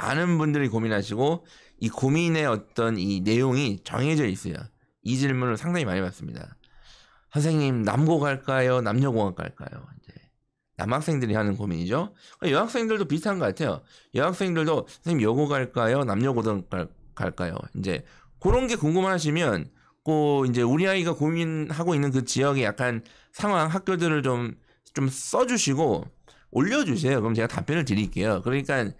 많은 분들이 고민하시고 이 고민의 어떤 이 내용이 정해져 있어요. 이 질문을 상당히 많이 받습니다. 선생님 남고 갈까요? 남녀공학 갈까요? 이제 남학생들이 하는 고민이죠. 그러니까 여학생들도 비슷한 것 같아요. 여학생들도 선생님 여고 갈까요? 남녀고등 갈까요? 이제 그런 게 궁금하시면 꼭 그 이제 우리 아이가 고민하고 있는 그 지역의 약간 상황 학교들을 좀 좀 써주시고 올려주세요. 그럼 제가 답변을 드릴게요. 그러니까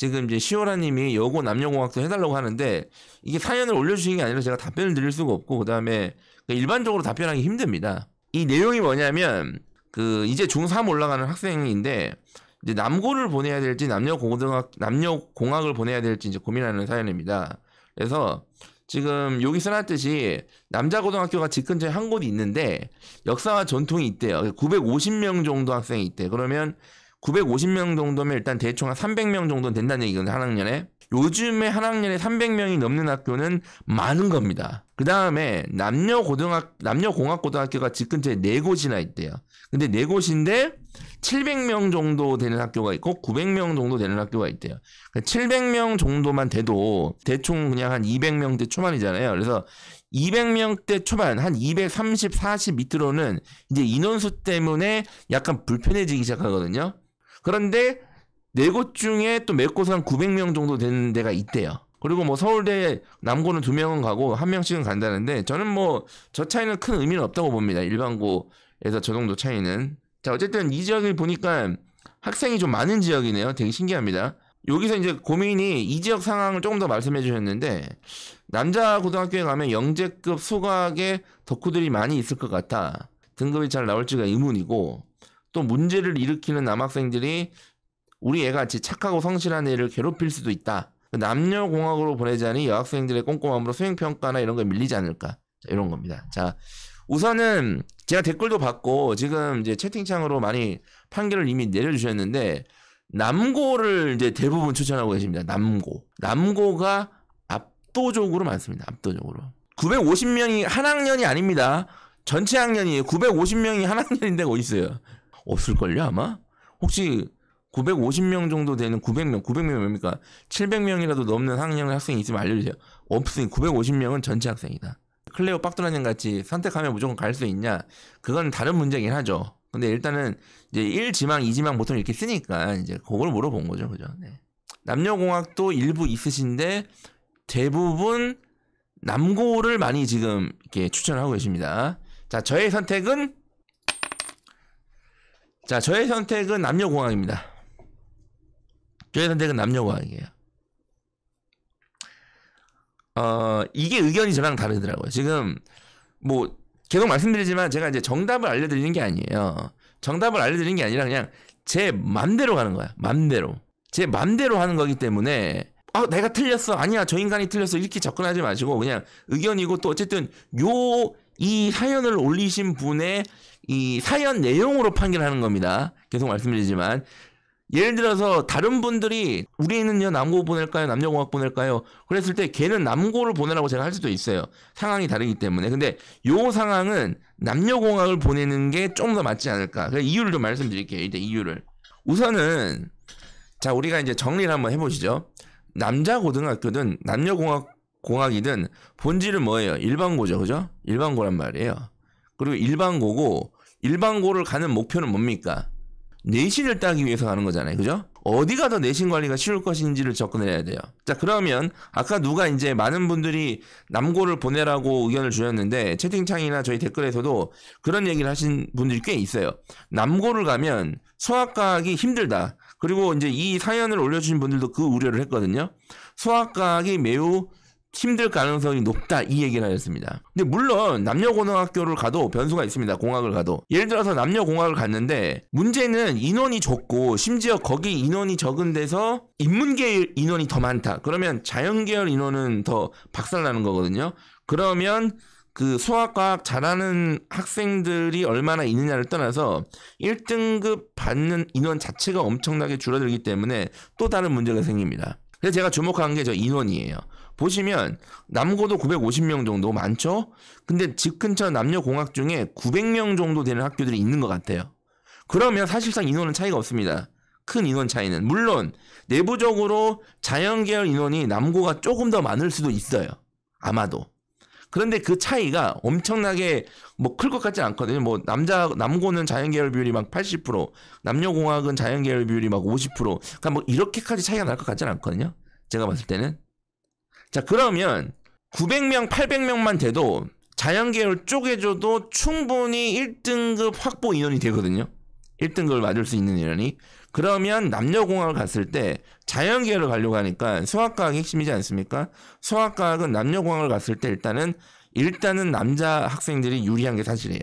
지금 이제 시오라님이 여고 남녀공학도 해달라고 하는데 이게 사연을 올려주신 게 아니라 제가 답변을 드릴 수가 없고 그 다음에 일반적으로 답변하기 힘듭니다. 이 내용이 뭐냐면 그 이제 중3 올라가는 학생인데 이제 남고를 보내야 될지 남녀고등학 남녀공학을 보내야 될지 이제 고민하는 사연입니다. 그래서 지금 여기 써놨듯이 남자 고등학교가 집 근처에 한 곳이 있는데 역사와 전통이 있대요. 950명 정도 학생이 있대. 그러면 950명 정도면 일단 대충 한 300명 정도는 된다는 얘기거든요, 한 학년에. 요즘에 한 학년에 300명이 넘는 학교는 많은 겁니다. 그 다음에 남녀 고등학, 남녀 공학 고등학교가 집 근처에 네 곳이나 있대요. 근데 네 곳인데 700명 정도 되는 학교가 있고 900명 정도 되는 학교가 있대요. 700명 그러니까 정도만 돼도 대충 그냥 한 200명대 초반이잖아요. 그래서 200명대 초반 한 230, 40 밑으로는 이제 인원수 때문에 약간 불편해지기 시작하거든요. 그런데 네 곳 중에 또 몇곳은한 900명 정도 되는 데가 있대요. 그리고 뭐 서울대 남고는 두 명은 가고 한 명씩은 간다는데 저는 뭐 저 차이는 큰 의미는 없다고 봅니다. 일반고에서 저 정도 차이는. 자, 어쨌든 이 지역을 보니까 학생이 좀 많은 지역이네요. 되게 신기합니다. 여기서 이제 고민이 이 지역 상황을 조금 더 말씀해 주셨는데 남자 고등학교에 가면 영재급 소학의 덕후들이 많이 있을 것 같아 등급이 잘 나올지가 의문이고 또 문제를 일으키는 남학생들이 우리 애가 같 착하고 성실한 애를 괴롭힐 수도 있다. 그 남녀 공학으로 보내자니 여학생들의 꼼꼼함으로 수행 평가나 이런 거 밀리지 않을까 자, 이런 겁니다. 자 우선은 제가 댓글도 받고 지금 이제 채팅창으로 많이 판결을 이미 내려주셨는데 남고를 이제 대부분 추천하고 계십니다. 남고 남고가 압도적으로 많습니다. 압도적으로 950명이 한 학년이 아닙니다. 전체 학년이에요. 950명이 한 학년인데 어디 있어요? 없을걸요, 아마? 혹시 950명 정도 되는 900명, 900명 이 뭡니까? 700명이라도 넘는 학령 학생이 있으면 알려주세요. 없으니 950명은 전체 학생이다. 클레오 빡두라님 같이 선택하면 무조건 갈 수 있냐? 그건 다른 문제긴 하죠. 근데 일단은 이제 1지망, 2지망 보통 이렇게 쓰니까 이제 그걸 물어본 거죠. 그죠? 네. 남녀공학도 일부 있으신데 대부분 남고를 많이 지금 이렇게 추천 하고 계십니다. 자, 저의 선택은 자, 저의 선택은 남녀공학입니다. 저의 선택은 남녀공학이에요. 어, 이게 의견이 저랑 다르더라고요. 지금, 뭐, 계속 말씀드리지만 제가 이제 정답을 알려드리는 게 아니에요. 정답을 알려드리는 게 아니라 그냥 제 맘대로 가는 거야. 맘대로. 제 맘대로 하는 거기 때문에 아, 내가 틀렸어. 아니야. 저 인간이 틀렸어. 이렇게 접근하지 마시고 그냥 의견이고 또 어쨌든 요이 사연을 올리신 분의 이 사연 내용으로 판결하는 겁니다. 계속 말씀드리지만 예를 들어서 다른 분들이 우리는요 남고 보낼까요 남녀공학 보낼까요 그랬을 때 걔는 남고를 보내라고 제가 할 수도 있어요 상황이 다르기 때문에 근데 요 상황은 남녀공학을 보내는 게 좀 더 맞지 않을까 그 이유를 좀 말씀드릴게요 일단 이유를 우선은 자 우리가 이제 정리를 한번 해보시죠 남자 고등학교든 남녀공학 공학이든 본질은 뭐예요? 일반고죠. 그죠? 일반고란 말이에요. 그리고 일반고고 일반고를 가는 목표는 뭡니까? 내신을 따기 위해서 가는 거잖아요. 그죠? 어디가 더 내신 관리가 쉬울 것인지를 접근해야 돼요. 자, 그러면 아까 누가 이제 많은 분들이 남고를 보내라고 의견을 주셨는데 채팅창이나 저희 댓글에서도 그런 얘기를 하신 분들이 꽤 있어요. 남고를 가면 수학과학이 힘들다. 그리고 이제 이 사연을 올려주신 분들도 그 우려를 했거든요. 수학과학이 매우 힘들 가능성이 높다 이 얘기를 하였습니다. 근데 물론 남녀 고등학교를 가도 변수가 있습니다. 공학을 가도 예를 들어서 남녀 공학을 갔는데 문제는 인원이 적고 심지어 거기 인원이 적은 데서 인문계 인원이 더 많다. 그러면 자연계열 인원은 더 박살나는 거거든요. 그러면 그 수학과학 잘하는 학생들이 얼마나 있느냐를 떠나서 1등급 받는 인원 자체가 엄청나게 줄어들기 때문에 또 다른 문제가 생깁니다. 그래서 제가 주목한 게 저 인원이에요. 보시면 남고도 950명 정도 많죠? 근데 집 근처 남녀공학 중에 900명 정도 되는 학교들이 있는 것 같아요. 그러면 사실상 인원은 차이가 없습니다. 큰 인원 차이는. 물론 내부적으로 자연계열 인원이 남고가 조금 더 많을 수도 있어요. 아마도. 그런데 그 차이가 엄청나게 뭐 클 것 같진 않거든요. 뭐 남자 남고는 자연 계열 비율이 막 80%, 남녀 공학은 자연 계열 비율이 막 50%. 그러니까 뭐 이렇게까지 차이가 날 것 같진 않거든요. 제가 봤을 때는. 자, 그러면 900명, 800명만 돼도 자연 계열 쪼개줘도 충분히 1등급 확보 인원이 되거든요. 1등급을 맞을 수 있는 인원이. 그러면 남녀공학을 갔을 때 자연계열을 가려고 하니까 수학과학이 핵심이지 않습니까? 수학과학은 남녀공학을 갔을 때 일단은 일단은 남자 학생들이 유리한 게 사실이에요.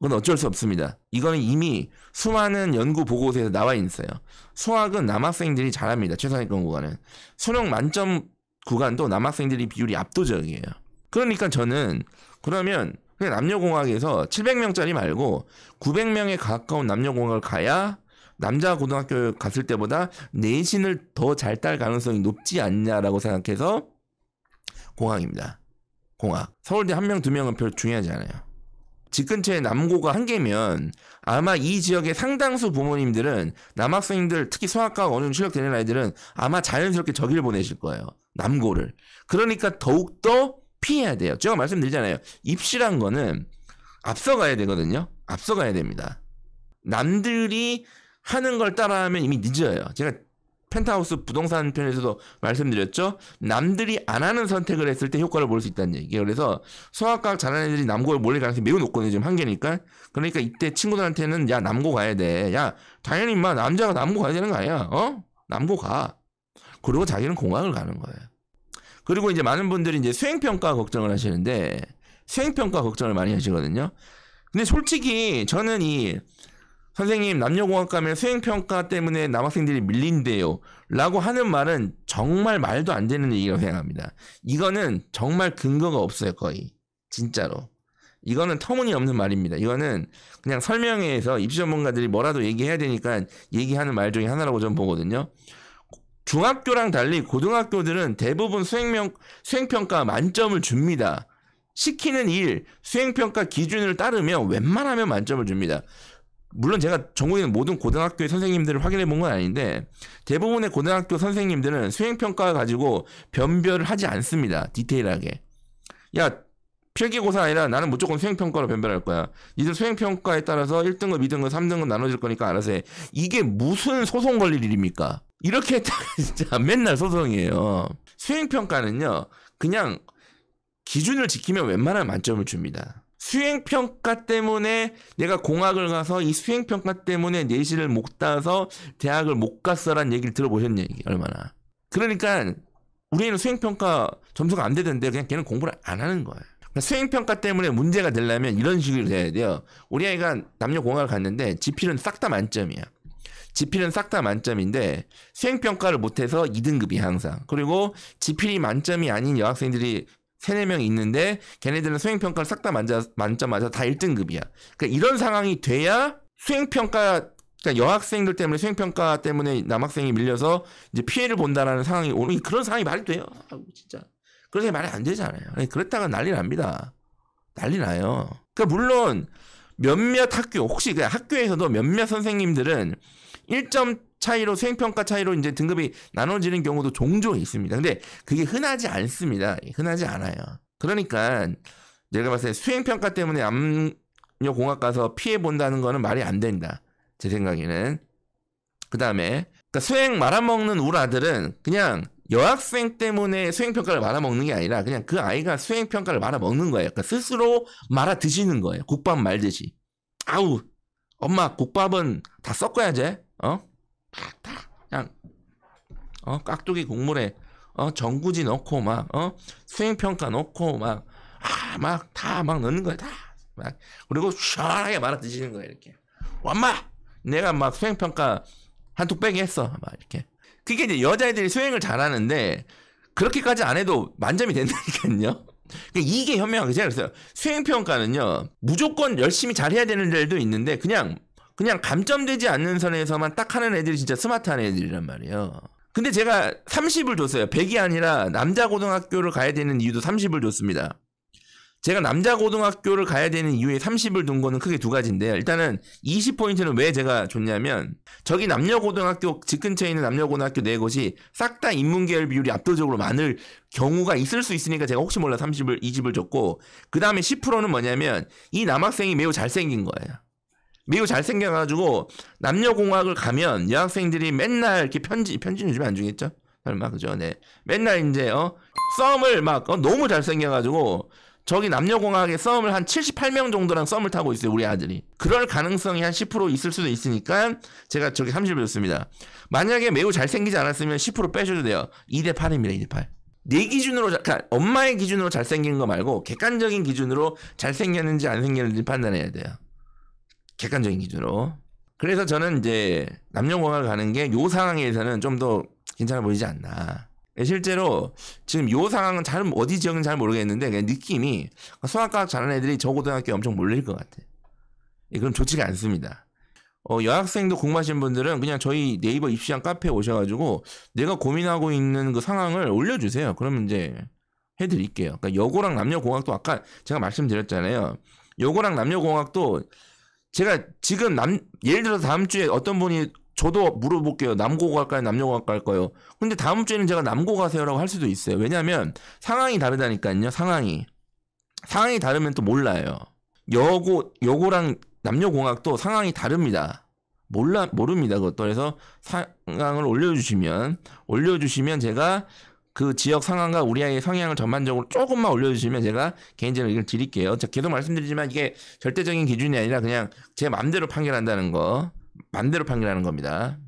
그건 어쩔 수 없습니다. 이거는 이미 수많은 연구 보고서에서 나와 있어요. 수학은 남학생들이 잘합니다. 최상위권 구간은. 수능 만점 구간도 남학생들이 비율이 압도적이에요. 그러니까 저는 그러면 그냥 남녀공학에서 700명짜리 말고 900명에 가까운 남녀공학을 가야 남자 고등학교 갔을 때보다 내신을 더 잘 딸 가능성이 높지 않냐라고 생각해서 공학입니다. 공학. 서울대 한 명, 두 명은 별로 중요하지 않아요. 집 근처에 남고가 한 개면 아마 이 지역의 상당수 부모님들은 남학생들 특히 수학과 어느 정도 실력되는 아이들은 아마 자연스럽게 저기를 보내실 거예요. 남고를. 그러니까 더욱더 피해야 돼요. 제가 말씀드리잖아요. 입시란 거는 앞서가야 되거든요. 앞서가야 됩니다. 남들이 하는 걸 따라하면 이미 늦어요. 제가 펜트하우스 부동산 편에서도 말씀드렸죠. 남들이 안 하는 선택을 했을 때 효과를 볼 수 있다는 얘기예요. 그래서 소아과학 잘하는 애들이 남고에 몰릴 가능성이 매우 높거든요. 지금 한계니까. 그러니까 이때 친구들한테는 야 남고 가야 돼. 야 당연히 막 남자가 남고 가야 되는 거 아니야. 어? 남고 가. 그리고 자기는 공학을 가는 거예요. 그리고 이제 많은 분들이 이제 수행평가 걱정을 하시는데 수행평가 걱정을 많이 하시거든요. 근데 솔직히 저는 이 선생님, 남녀공학 감의 수행평가 때문에 남학생들이 밀린대요. 라고 하는 말은 정말 말도 안 되는 얘기라고 생각합니다. 이거는 정말 근거가 없어요, 거의. 진짜로. 이거는 터무니없는 말입니다. 이거는 그냥 설명회에서 입시 전문가들이 뭐라도 얘기해야 되니까 얘기하는 말 중에 하나라고 저는 보거든요. 중학교랑 달리 고등학교들은 대부분 수행명, 수행평가 만점을 줍니다. 시키는 일, 수행평가 기준을 따르면 웬만하면 만점을 줍니다. 물론 제가 전국에 있는 모든 고등학교의 선생님들을 확인해 본 건 아닌데 대부분의 고등학교 선생님들은 수행평가 가지고 변별을 하지 않습니다. 디테일하게. 야, 필기고사 아니라 나는 무조건 수행평가로 변별할 거야. 이들 수행평가에 따라서 1등급, 2등급, 3등급 나눠질 거니까 알아서 해. 이게 무슨 소송 걸릴 일입니까? 이렇게 했다가 진짜 맨날 소송이에요. 수행평가는요, 그냥 기준을 지키면 웬만하면 만점을 줍니다. 수행평가 때문에 내가 공학을 가서 이 수행평가 때문에 내신을 못 따서 대학을 못 갔어란 얘기를 들어보셨냐, 이게 얼마나. 그러니까 우리는 수행평가 점수가 안 되던데 그냥 걔는 공부를 안 하는 거예요. 그러니까 수행평가 때문에 문제가 되려면 이런 식으로 돼야 돼요. 우리 아이가 남녀공학을 갔는데 지필은 싹 다 만점이야. 지필은 싹 다 만점인데 수행평가를 못해서 2등급이 항상. 그리고 지필이 만점이 아닌 여학생들이 세네 명 있는데 걔네들은 수행평가를 싹 다 만점 맞아 다 1등급이야. 그러니까 이런 상황이 돼야 수행평가 그러니까 여학생들 때문에 수행평가 때문에 남학생이 밀려서 이제 피해를 본다라는 상황이 오는 그런 상황이 말이 돼요. 아, 진짜. 그런 게 말이 안 되잖아요. 그랬다가 난리 납니다. 난리 나요. 그러니까 물론 몇몇 학교 혹시 그 학교에서도 몇몇 선생님들은 1점 차이로 수행평가 차이로 이제 등급이 나눠지는 경우도 종종 있습니다. 근데 그게 흔하지 않습니다. 흔하지 않아요. 그러니까 제가 봤을 때 수행평가 때문에 암녀공학 가서 피해 본다는 거는 말이 안 된다. 제 생각에는. 그 다음에 그러니까 수행 말아먹는 울 아들은 그냥 여학생 때문에 수행평가를 말아먹는 게 아니라 그냥 그 아이가 수행평가를 말아먹는 거예요. 그러니까 스스로 말아 드시는 거예요. 국밥 말듯이. 아우, 엄마 국밥은 다 섞어야 지 어? 탁탁 그냥 어 깍두기 국물에 어 전구지 넣고 막어 수행 평가 넣고 막아막 다 막 넣는 거야 다막 그리고 시원하게 말아 드시는 거야 이렇게 완마 내가 막 수행 평가 한 툭 빼기 했어 막 이렇게 그게 이제 여자애들이 수행을 잘하는데 그렇게까지 안 해도 만점이 된다니까요. 그러니까 이게 현명하게 제가 그랬어요. 수행평가는요, 무조건 열심히 잘해야 되는 일도 있는데, 그냥 그냥 감점되지 않는 선에서만 딱 하는 애들이 진짜 스마트한 애들이란 말이에요. 근데 제가 30을 줬어요. 100이 아니라 남자 고등학교를 가야 되는 이유도 30을 줬습니다. 제가 남자 고등학교를 가야 되는 이유에 30을 둔 거는 크게 두 가지인데요. 일단은 20포인트는 왜 제가 줬냐면 저기 남녀 고등학교 집 근처에 있는 남녀 고등학교 네 곳이 싹 다 인문계열 비율이 압도적으로 많을 경우가 있을 수 있으니까 제가 혹시 몰라 30을 20을 줬고 그 다음에 10%는 뭐냐면 이 남학생이 매우 잘생긴 거예요. 미국 잘생겨가지고 남녀공학을 가면 여학생들이 맨날 이렇게 편지 편지 요즘 안 주겠죠? 설마 그죠? 네 맨날 이제 어 썸을 막 어, 너무 잘생겨가지고 저기 남녀공학에 썸을 한 78명 정도랑 썸을 타고 있어요 우리 아들이 그럴 가능성이 한 10% 있을 수도 있으니까 제가 저기 30을 줬습니다 만약에 매우 잘생기지 않았으면 10% 빼셔도 돼요 2대 8입니다 2 대 8내 기준으로 그러니까 엄마의 기준으로 잘생긴 거 말고 객관적인 기준으로 잘생겼는지 안 생겼는지 판단해야 돼요 객관적인 기준으로. 그래서 저는 이제 남녀공학을 가는 게 요 상황에서는 좀 더 괜찮아 보이지 않나. 네, 실제로 지금 요 상황은 잘 어디 지역은 잘 모르겠는데 그냥 느낌이 수학과학 잘하는 애들이 저 고등학교에 엄청 몰릴 것 같아. 예, 그럼 좋지가 않습니다. 어, 여학생도 공부하신 분들은 그냥 저희 네이버 입시장 카페에 오셔가지고 내가 고민하고 있는 그 상황을 올려주세요. 그러면 이제 해드릴게요. 그러니까 여고랑 남녀공학도 아까 제가 말씀드렸잖아요. 여고랑 남녀공학도 제가 지금 남 예를 들어서 다음 주에 어떤 분이 저도 물어볼게요. 남고 갈까요? 남녀고 갈까요? 근데 다음 주에는 제가 남고 가세요라고 할 수도 있어요. 왜냐하면 상황이 다르다니까요. 상황이 상황이 다르면 또 몰라요. 여고 여고랑 남녀공학도 상황이 다릅니다. 몰라 모릅니다. 그것도 그래서 상황을 올려주시면 올려주시면 제가 그 지역 상황과 우리 아이의 성향을 전반적으로 조금만 올려주시면 제가 개인적으로 이걸 드릴게요. 제가 계속 말씀드리지만 이게 절대적인 기준이 아니라 그냥 제 마음대로 판결한다는 거, 마음대로 판결하는 겁니다.